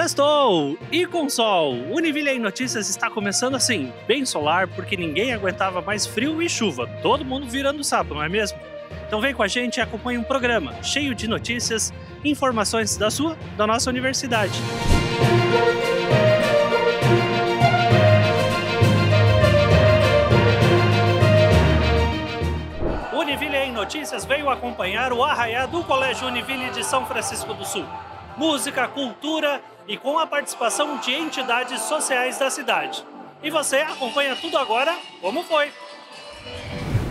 Sextou! E com sol! Univille em Notícias está começando assim, bem solar, porque ninguém aguentava mais frio e chuva. Todo mundo virando sapo, não é mesmo? Então vem com a gente e acompanhe um programa cheio de notícias, informações da sua, da nossa universidade. Univille em Notícias veio acompanhar o arraiá do Colégio Univille de São Francisco do Sul. Música, cultura e com a participação de entidades sociais da cidade. E você acompanha tudo agora, como foi?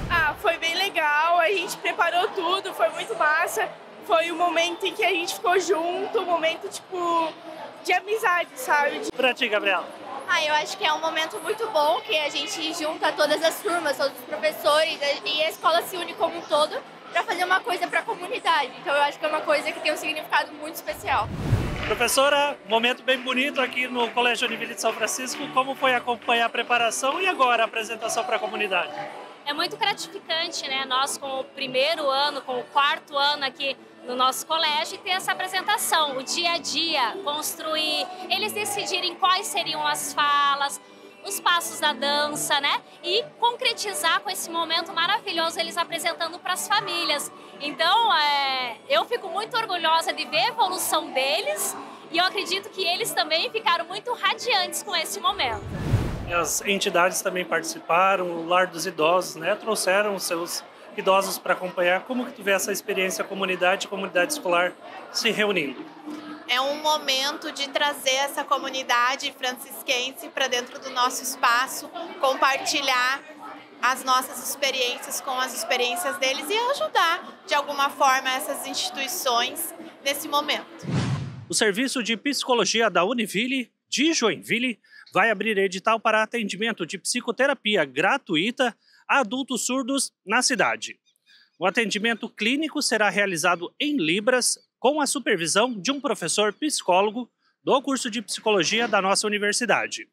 Ah, foi bem legal, a gente preparou tudo, foi muito massa. Foi o um momento em que a gente ficou junto, um momento tipo de amizade, sabe? Pra ti, Gabriela. Ah, eu acho que é um momento muito bom que a gente junta todas as turmas, todos os professores e a escola se une como um todo para fazer uma coisa para a comunidade. Então eu acho que é uma coisa que tem um significado muito especial. Professora, momento bem bonito aqui no Colégio Univille de São Francisco. Como foi acompanhar a preparação e agora a apresentação para a comunidade? É muito gratificante, né? Nós com o primeiro ano, com o quarto ano aqui no nosso colégio e ter essa apresentação, o dia a dia, construir, eles decidirem quais seriam as falas, os passos da dança, né? E concretizar com esse momento maravilhoso eles apresentando para as famílias. Então, é, eu fico muito orgulhosa de ver a evolução deles e eu acredito que eles também ficaram muito radiantes com esse momento. As entidades também participaram, o Lar dos Idosos, né? Trouxeram os seus idosos para acompanhar. Como que tu vê essa experiência comunidade e comunidade escolar se reunindo? é um momento de trazer essa comunidade francisquense para dentro do nosso espaço, compartilhar as nossas experiências com as experiências deles e ajudar de alguma forma essas instituições nesse momento. O serviço de psicologia da Univille de Joinville vai abrir edital para atendimento de psicoterapia gratuita a adultos surdos na cidade. O atendimento clínico será realizado em Libras, com a supervisão de um professor psicólogo do curso de psicologia da nossa universidade.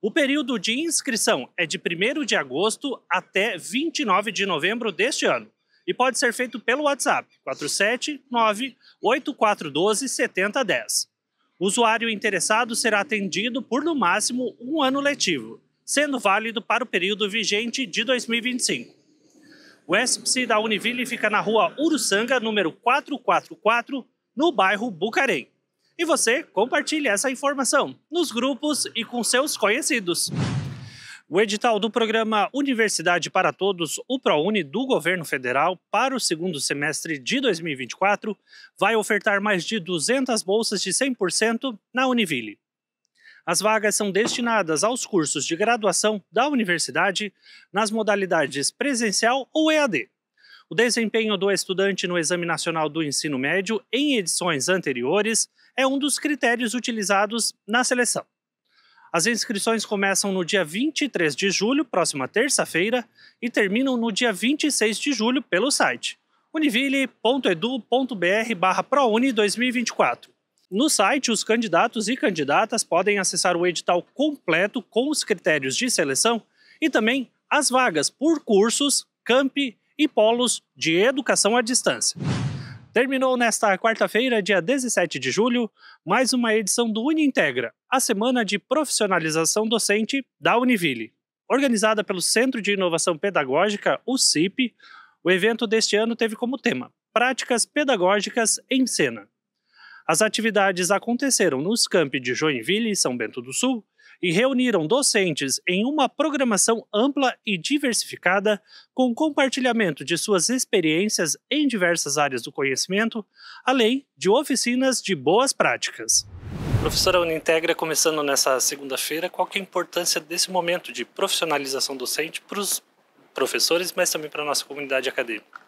O período de inscrição é de 1 de agosto até 29 de novembro deste ano e pode ser feito pelo WhatsApp 479-8412-7010. O usuário interessado será atendido por no máximo um ano letivo, sendo válido para o período vigente de 2025. O ESPC da Univille fica na rua Uruçanga, número 444, no bairro Bucarém. E você compartilha essa informação nos grupos e com seus conhecidos. O edital do programa Universidade para Todos, o ProUni do governo federal, para o segundo semestre de 2024, vai ofertar mais de 200 bolsas de 100% na Univille. As vagas são destinadas aos cursos de graduação da universidade nas modalidades presencial ou EAD. O desempenho do estudante no Exame Nacional do Ensino Médio em edições anteriores é um dos critérios utilizados na seleção. As inscrições começam no dia 23 de julho, próxima terça-feira, e terminam no dia 26 de julho pelo site univille.edu.br/prouni2024. No site, os candidatos e candidatas podem acessar o edital completo com os critérios de seleção e também as vagas por cursos, campi e polos de educação à distância. Terminou nesta quarta-feira, dia 17 de julho, mais uma edição do Unintegra, a semana de profissionalização docente da Univille. Organizada pelo Centro de Inovação Pedagógica, o CIP, o evento deste ano teve como tema Práticas Pedagógicas em Cena. As atividades aconteceram nos campi de Joinville e São Bento do Sul e reuniram docentes em uma programação ampla e diversificada, com compartilhamento de suas experiências em diversas áreas do conhecimento, além de oficinas de boas práticas. Professora Unintegra, começando nessa segunda-feira, qual é a importância desse momento de profissionalização docente para os professores, mas também para a nossa comunidade acadêmica?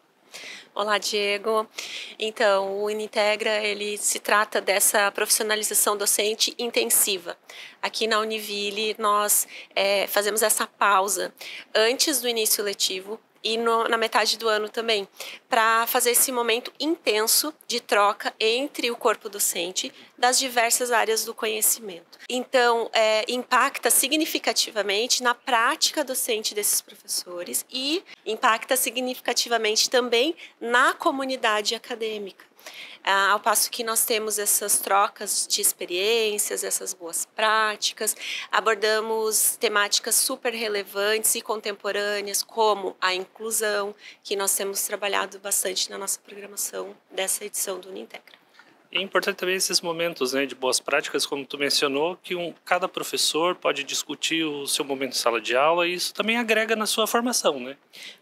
Olá, Diego. Então, o Inintegra, ele se trata dessa profissionalização docente intensiva. Aqui na Univille, nós é, fazemos essa pausa antes do início letivo e no, na metade do ano também, para fazer esse momento intenso de troca entre o corpo docente das diversas áreas do conhecimento. Então, é, impacta significativamente na prática docente desses professores e impacta significativamente também na comunidade acadêmica. Ah, ao passo que nós temos essas trocas de experiências, essas boas práticas, abordamos temáticas super relevantes e contemporâneas, como a inclusão, que nós temos trabalhado bastante na nossa programação dessa edição do Unintegra. E é importante também esses momentos né, de boas práticas, como tu mencionou, que um, cada professor pode discutir o seu momento de sala de aula e isso também agrega na sua formação, né?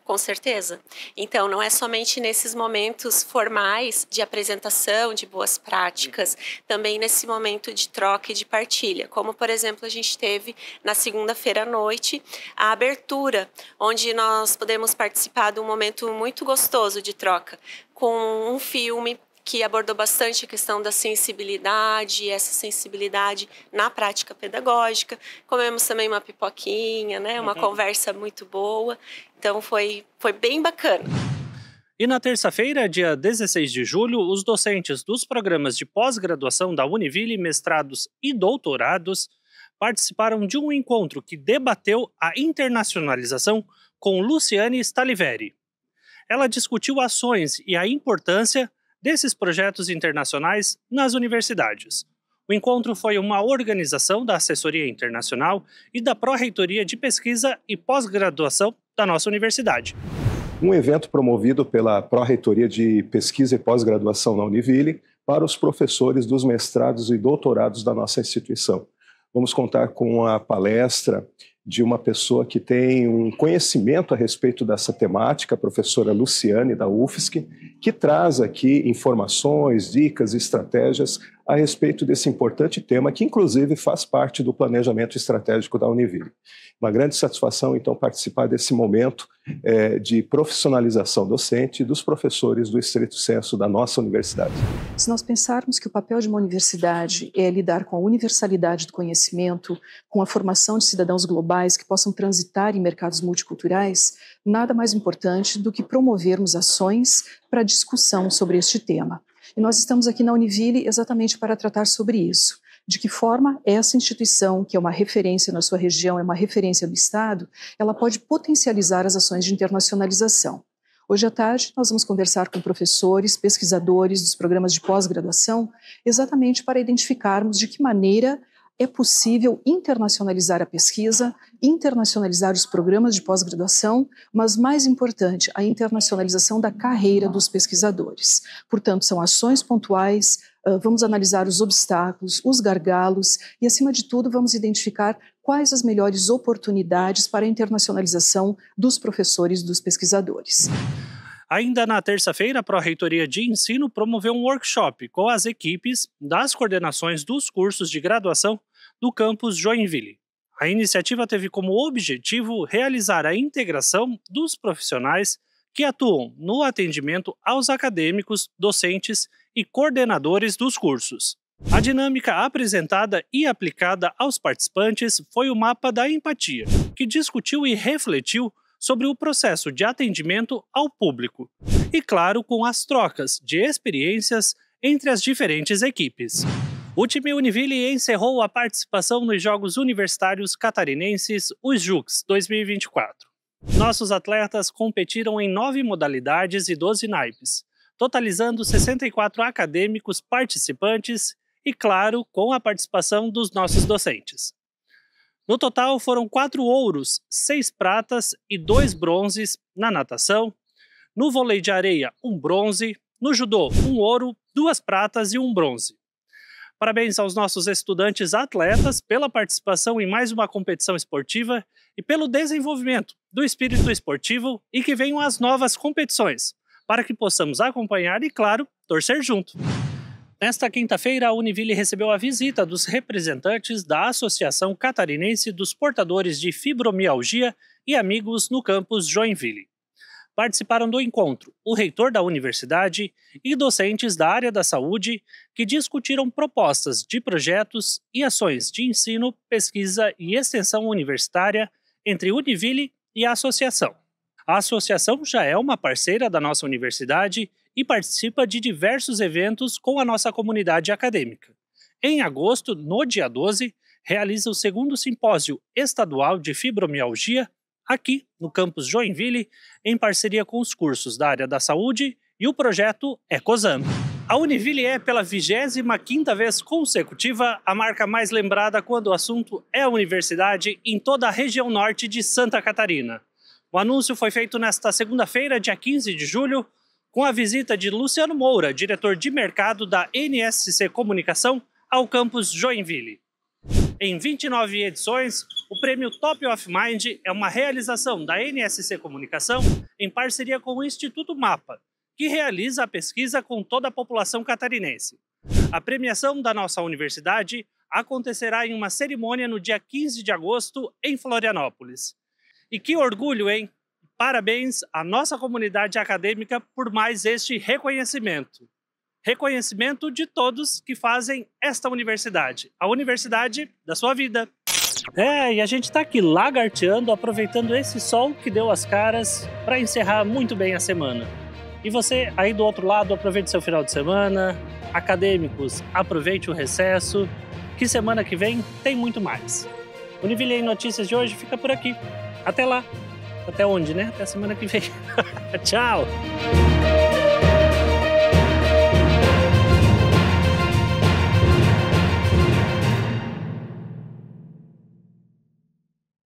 Com certeza. Então, não é somente nesses momentos formais de apresentação de boas práticas, uhum. também nesse momento de troca e de partilha, como, por exemplo, a gente teve na segunda-feira à noite a abertura, onde nós podemos participar de um momento muito gostoso de troca, com um filme que abordou bastante a questão da sensibilidade, essa sensibilidade na prática pedagógica. Comemos também uma pipoquinha, né? Uma uhum. conversa muito boa. Então foi, foi bem bacana. E na terça-feira, dia 16 de julho, os docentes dos programas de pós-graduação da Univille, mestrados e doutorados participaram de um encontro que debateu a internacionalização com Luciane Staliveri. Ela discutiu ações e a importância desses projetos internacionais nas universidades. O encontro foi uma organização da Assessoria Internacional e da Pró-Reitoria de Pesquisa e Pós-Graduação da nossa universidade. Um evento promovido pela Pró-Reitoria de Pesquisa e Pós-Graduação na Univille para os professores dos mestrados e doutorados da nossa instituição. Vamos contar com a palestra de uma pessoa que tem um conhecimento a respeito dessa temática, a professora Luciane da UFSC, que traz aqui informações, dicas, estratégias a respeito desse importante tema, que inclusive faz parte do planejamento estratégico da Univille. Uma grande satisfação, então, participar desse momento é, de profissionalização docente dos professores do estrito senso da nossa universidade. Se nós pensarmos que o papel de uma universidade é lidar com a universalidade do conhecimento, com a formação de cidadãos globais que possam transitar em mercados multiculturais, nada mais importante do que promovermos ações para discussão sobre este tema. E nós estamos aqui na Univille exatamente para tratar sobre isso. De que forma essa instituição, que é uma referência na sua região, é uma referência do Estado, ela pode potencializar as ações de internacionalização. Hoje à tarde, nós vamos conversar com professores, pesquisadores dos programas de pós-graduação, exatamente para identificarmos de que maneira é possível internacionalizar a pesquisa, internacionalizar os programas de pós-graduação, mas mais importante, a internacionalização da carreira dos pesquisadores. Portanto, são ações pontuais, ah, vamos analisar os obstáculos, os gargalos e, acima de tudo, vamos identificar quais as melhores oportunidades para a internacionalização dos professores, dos pesquisadores. Ainda na terça-feira, a Pró-Reitoria de Ensino promoveu um workshop com as equipes das coordenações dos cursos de graduação do campus Joinville. A iniciativa teve como objetivo realizar a integração dos profissionais que atuam no atendimento aos acadêmicos, docentes e coordenadores dos cursos. A dinâmica apresentada e aplicada aos participantes foi o mapa da empatia, que discutiu e refletiu sobre o processo de atendimento ao público, e claro, com as trocas de experiências entre as diferentes equipes. O time Univille encerrou a participação nos Jogos Universitários Catarinenses, os JUX 2024. Nossos atletas competiram em nove modalidades e 12 naipes, totalizando 64 acadêmicos participantes e, claro, com a participação dos nossos docentes. No total, foram quatro ouros, seis pratas e dois bronzes na natação, no vôlei de areia, um bronze, no judô, um ouro, duas pratas e um bronze. Parabéns aos nossos estudantes atletas pela participação em mais uma competição esportiva e pelo desenvolvimento do espírito esportivo e que venham as novas competições, para que possamos acompanhar e, claro, torcer junto. Nesta quinta-feira, a Univille recebeu a visita dos representantes da Associação Catarinense dos Portadores de Fibromialgia e Amigos no campus Joinville participaram do encontro o reitor da universidade e docentes da área da saúde que discutiram propostas de projetos e ações de ensino, pesquisa e extensão universitária entre Univille e a associação. A associação já é uma parceira da nossa universidade e participa de diversos eventos com a nossa comunidade acadêmica. Em agosto, no dia 12, realiza o segundo simpósio estadual de fibromialgia aqui no campus Joinville, em parceria com os cursos da área da saúde e o projeto Ecozan. A Univille é, pela 25 vez consecutiva, a marca mais lembrada quando o assunto é a universidade em toda a região norte de Santa Catarina. O anúncio foi feito nesta segunda-feira, dia 15 de julho, com a visita de Luciano Moura, diretor de mercado da NSC Comunicação, ao campus Joinville. Em 29 edições, o prêmio Top of Mind é uma realização da NSC Comunicação em parceria com o Instituto Mapa, que realiza a pesquisa com toda a população catarinense. A premiação da nossa universidade acontecerá em uma cerimônia no dia 15 de agosto em Florianópolis. E que orgulho, hein? Parabéns à nossa comunidade acadêmica por mais este reconhecimento. Reconhecimento de todos que fazem esta universidade, a universidade da sua vida. É, e a gente tá aqui lagarteando, aproveitando esse sol que deu as caras para encerrar muito bem a semana. E você aí do outro lado, aproveite seu final de semana. Acadêmicos, aproveite o recesso, que semana que vem tem muito mais. O Univille em Notícias de hoje fica por aqui. Até lá. Até onde, né? Até semana que vem. Tchau.